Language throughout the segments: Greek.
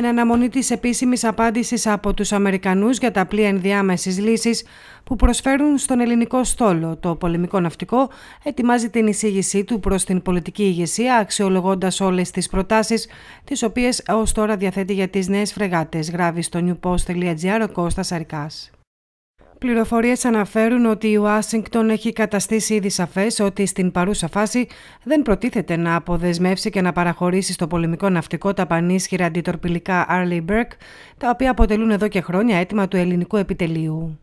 Εν αναμονή της επίσημης απάντησης από τους Αμερικανούς για τα πλοία ενδιάμεσης λύσης που προσφέρουν στον ελληνικό στόλο, το πολεμικό ναυτικό ετοιμάζει την εισήγησή του προς την πολιτική ηγεσία, αξιολογώντας όλες τις προτάσεις, τις οποίες ως τώρα διαθέτει για τις νέες φρεγάτες, γράφει στο newpost.gr ο Πληροφορίες αναφέρουν ότι η Ουάσιγκτον έχει καταστήσει ήδη σαφές ότι στην παρούσα φάση δεν προτίθεται να αποδεσμεύσει και να παραχωρήσει στο πολεμικό ναυτικό τα πανίσχυρα αντιτορπιλικά Arleigh Burke, τα οποία αποτελούν εδώ και χρόνια αίτημα του ελληνικού επιτελείου.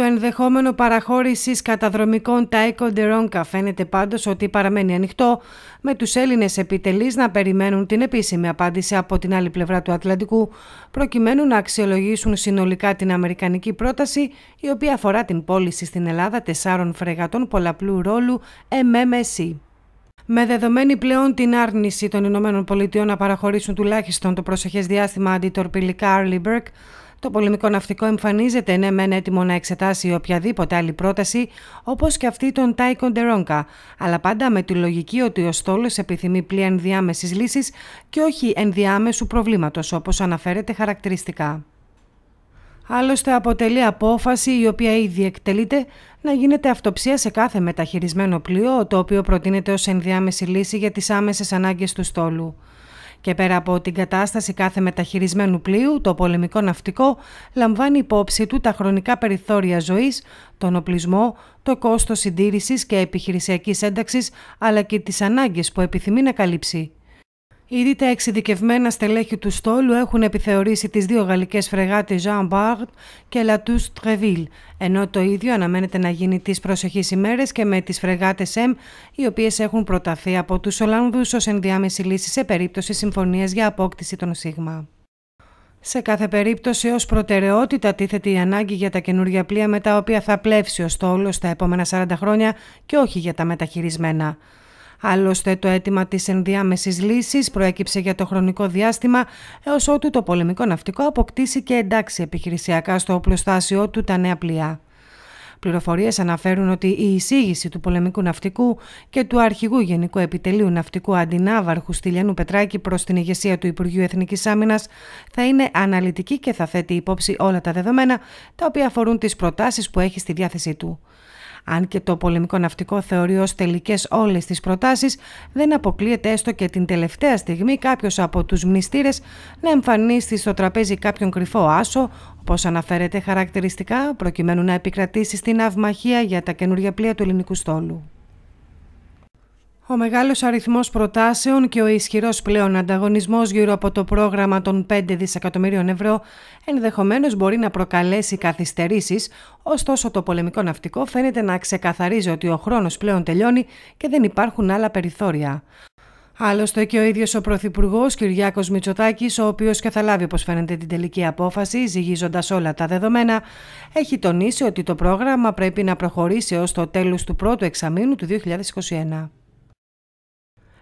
Το ενδεχόμενο παραχώρησης καταδρομικών de Ronca φαίνεται πάντως ότι παραμένει ανοιχτό, με τους Έλληνες επιτελείς να περιμένουν την επίσημη απάντηση από την άλλη πλευρά του Ατλαντικού, προκειμένου να αξιολογήσουν συνολικά την Αμερικανική πρόταση, η οποία αφορά την πώληση στην Ελλάδα τεσσάρων φρεγατών πολλαπλού ρόλου MMSC. Με δεδομένη πλέον την άρνηση των ΗΠΑ να παραχωρήσουν τουλάχιστον το προσεχές διάστημα αντιτορπιλικά Arleigh Burke, το πολεμικό ναυτικό εμφανίζεται ναι μεν έτοιμο να εξετάσει οποιαδήποτε άλλη πρόταση, όπως και αυτή των Τάικον Κοντερόγκα, αλλά πάντα με τη λογική ότι ο στόλος επιθυμεί πλοία ενδιάμεση λύσης και όχι ενδιάμεσου προβλήματος, όπως αναφέρεται χαρακτηριστικά. Άλλωστε αποτελεί απόφαση η οποία ήδη εκτελείται να γίνεται αυτοψία σε κάθε μεταχειρισμένο πλοίο, το οποίο προτείνεται ως ενδιάμεση λύση για τις άμεσες ανάγκες του στόλου. Και πέρα από την κατάσταση κάθε μεταχειρισμένου πλοίου, το πολεμικό ναυτικό λαμβάνει υπόψη του τα χρονικά περιθώρια ζωής, τον οπλισμό, το κόστος συντήρησης και επιχειρησιακής ένταξης, αλλά και τις ανάγκες που επιθυμεί να καλύψει. Ήδη τα εξειδικευμένα στελέχη του στόλου έχουν επιθεωρήσει τις δύο γαλλικές φρεγάτες Jean Bard και La Touche Treville, ενώ το ίδιο αναμένεται να γίνει τις προσεχείς ημέρες και με τις φρεγάτες M, οι οποίες έχουν προταθεί από τους Ολλανδούς ως ενδιάμεση λύση σε περίπτωση συμφωνίας για απόκτηση των ΣΥΓΜΑ. Σε κάθε περίπτωση ως προτεραιότητα τίθεται η ανάγκη για τα καινούργια πλοία με τα οποία θα πλεύσει ο στόλος τα επόμενα 40 χρόνια και όχι για τα μεταχειρισμένα. Άλλωστε, το αίτημα της ενδιάμεσης λύσης προέκυψε για το χρονικό διάστημα έως ότου το πολεμικό ναυτικό αποκτήσει και εντάξει επιχειρησιακά στο οπλοστάσιο του τα νέα πλοία. Πληροφορίες αναφέρουν ότι η εισήγηση του πολεμικού ναυτικού και του αρχηγού Γενικού Επιτελείου Ναυτικού Αντινάβαρχου Στυλιανού Πετράκη προς την ηγεσία του Υπουργείου Εθνικής Άμυνας θα είναι αναλυτική και θα θέτει υπόψη όλα τα δεδομένα τα οποία αφορούν τις προτάσεις που έχει στη διάθεσή του. Αν και το πολεμικό ναυτικό θεωρεί ως τελικές όλες τις προτάσεις, δεν αποκλείεται έστω και την τελευταία στιγμή κάποιος από τους μνηστήρες να εμφανίσει στο τραπέζι κάποιον κρυφό άσο, όπως αναφέρεται χαρακτηριστικά, προκειμένου να επικρατήσει στην αυμαχία για τα καινούργια πλοία του ελληνικού στόλου. Ο μεγάλος αριθμός προτάσεων και ο ισχυρός πλέον ανταγωνισμός γύρω από το πρόγραμμα των 5 δισεκατομμυρίων ευρώ ενδεχομένως μπορεί να προκαλέσει καθυστερήσεις, ωστόσο το πολεμικό ναυτικό φαίνεται να ξεκαθαρίζει ότι ο χρόνος πλέον τελειώνει και δεν υπάρχουν άλλα περιθώρια. Άλλωστε και ο ίδιος ο Πρωθυπουργός Κυριάκος Μητσοτάκης, ο οποίος και θα λάβει όπως φαίνεται την τελική απόφαση, ζυγίζοντας όλα τα δεδομένα, έχει τονίσει ότι το πρόγραμμα πρέπει να προχωρήσει ω το τέλος του πρώτου εξαμήνου του 2021.